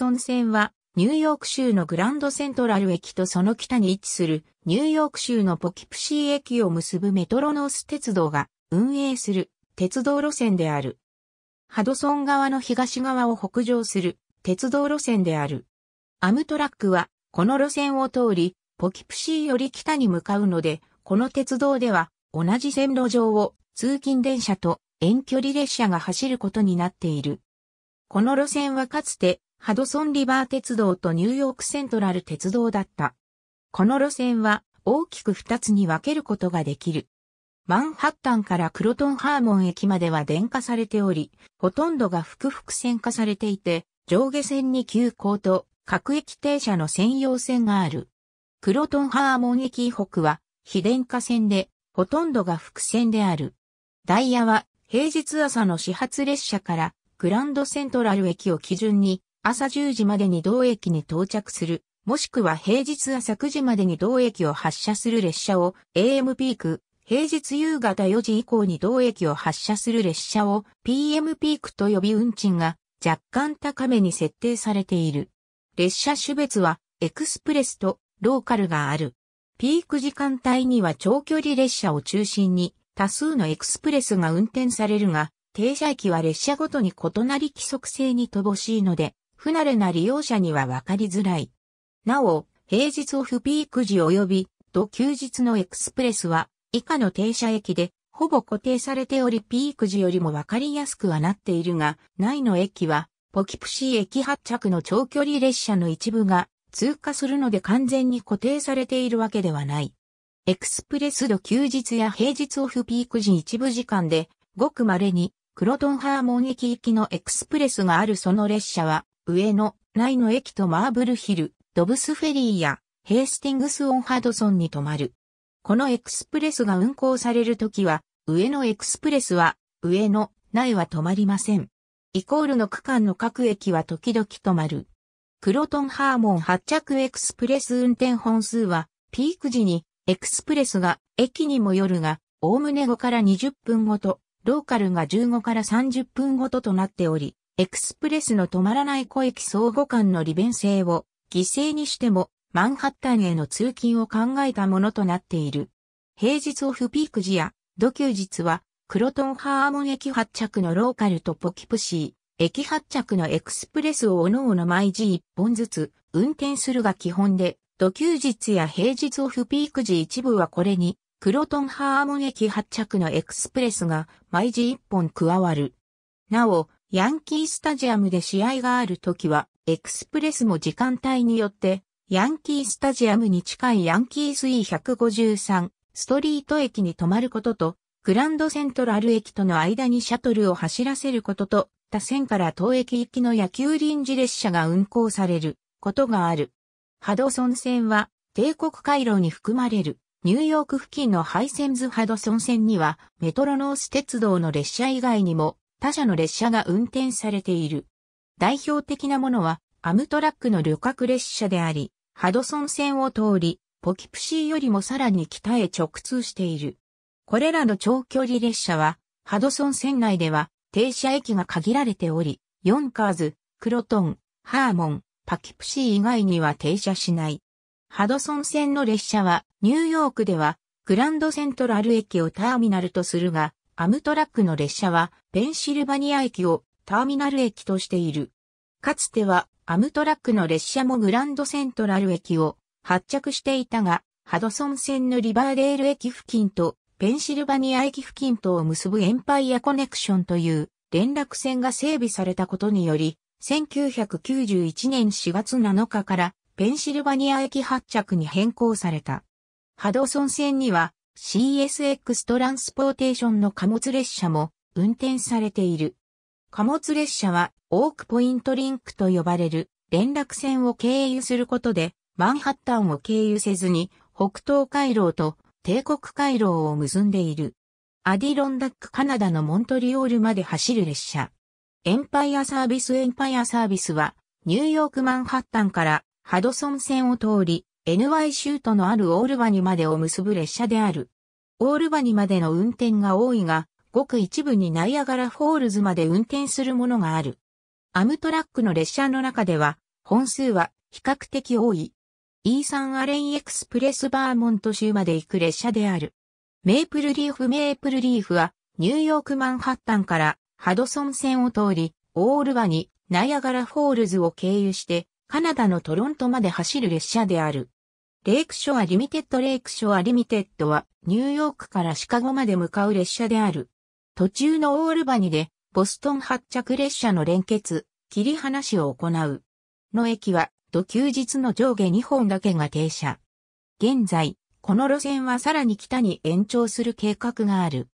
ソン線は、ニューヨーク州のグランドセントラル駅とその北に位置するニューヨーク州のポキプシー駅を結ぶメトロノース鉄道が運営する鉄道路線である。ハドソン側の東側を北上する鉄道路線である。アムトラックはこの路線を通りポキプシーより北に向かうので、この鉄道では同じ線路上を通勤電車と遠距離列車が走ることになっている。この路線はかつてハドソンリバー鉄道とニューヨークセントラル鉄道だった。この路線は大きく2つに分けることができる。マンハッタンからクロトンハーモン駅までは電化されており、ほとんどが複々線化されていて、上下線に急行と各駅停車の専用線がある。クロトンハーモン駅以北は非電化線で、ほとんどが複線である。ダイヤは平日朝の始発列車からグランドセントラル駅を基準に朝10時までに同駅に到着する、もしくは平日朝9時までに同駅を発車する列車を AM ピーク、平日夕方4時以降に同駅を発車する列車を PM ピークと呼び運賃が若干高めに設定されている。列車種別はエクスプレスとローカルがある。ピーク時間帯には長距離列車を中心に多数のエクスプレスが運転されるが、停車駅は列車ごとに異なり規則性に乏しいので、不慣れな利用者には分かりづらい。なお、平日オフピーク時及び、と休日のエクスプレスは、以下の停車駅で、ほぼ固定されておりピーク時よりも分かりやすくはなっているが、内の駅は、ポキプシー駅発着の長距離列車の一部が通過するので完全に固定されているわけではない。エクスプレス度休日や平日オフピーク時一部時間で、ごく稀に、クロトンハーモン駅行きのエクスプレスがあるその列車は、上野、内の駅とマーブルヒル、ドブスフェリーやヘースティングス・オン・ハドソンに止まる。このエクスプレスが運行されるときは、上野エクスプレスは、上野、内は止まりません。イコールの区間の各駅は時々止まる。クロトンハーモン発着エクスプレス運転本数は、ピーク時に、エクスプレスが、駅にもよるが、おおむね5から20分ごと、ローカルが15から30分ごととなっており、エクスプレスの止まらない小駅相互間の利便性を犠牲にしてもマンハッタンへの通勤を考えたものとなっている。平日オフピーク時や土休日はクロトンハーモン駅発着のローカルとポキプシー、駅発着のエクスプレスを各々毎時1本ずつ運転するが基本で、土休日や平日オフピーク時一部はこれに、クロトンハーモン駅発着のエクスプレスが毎時1本加わる。なお、ヤンキースタジアムで試合があるときは、エクスプレスも時間帯によって、ヤンキースタジアムに近いヤンキース E153 ストリート駅に止まることと、グランドセントラル駅との間にシャトルを走らせることと、他線から当駅行きの野球臨時列車が運行されることがある。ハドソン線は帝国回廊に含まれるニューヨーク付近のハイセンズハドソン線にはメトロノース鉄道の列車以外にも他社の列車が運転されている。代表的なものは、アムトラックの旅客列車であり、ハドソン線を通り、ポキプシーよりもさらに北へ直通している。これらの長距離列車は、ハドソン線内では、停車駅が限られており、ヨンカーズ、クロトン、ハーモン、パキプシー以外には停車しない。ハドソン線の列車は、ニューヨークでは、グランドセントラル駅をターミナルとするが、アムトラックの列車はペンシルバニア駅をターミナル駅としている。かつてはアムトラックの列車もグランドセントラル駅を発着していたが、ハドソン線のリバーデール駅付近とペンシルバニア駅付近とを結ぶエンパイアコネクションという連絡線が整備されたことにより、1991年4月7日からペンシルバニア駅発着に変更された。ハドソン線には CSX トランスポーテーションの貨物列車も運転されている。貨物列車はオークポイントリンクと呼ばれる連絡線を経由することでマンハッタンを経由せずに北東回廊と帝国回廊を結んでいる。アディロンダックカナダのモントリオールまで走る列車。エンパイアサービスエンパイアサービスはニューヨークマンハッタンからハドソン線を通り NY 州都のあるオールバニまでを結ぶ列車である。オールバニまでの運転が多いが、ごく一部にナイアガラフォールズまで運転するものがある。アムトラックの列車の中では、本数は比較的多い。イーサンアレンエクスプレスバーモント州まで行く列車である。メープルリーフメープルリーフは、ニューヨークマンハッタンからハドソン線を通り、オールバニ、ナイアガラフォールズを経由して、カナダのトロントまで走る列車である。レイクショアリミテッドレイクショアリミテッドはニューヨークからシカゴまで向かう列車である。途中のオールバニでボストン発着列車の連結、切り離しを行う。の駅は土休日の上下2本だけが停車。現在、この路線はさらに北に延長する計画がある。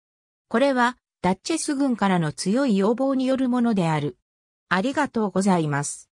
これはダッチェス軍からの強い要望によるものである。ありがとうございます。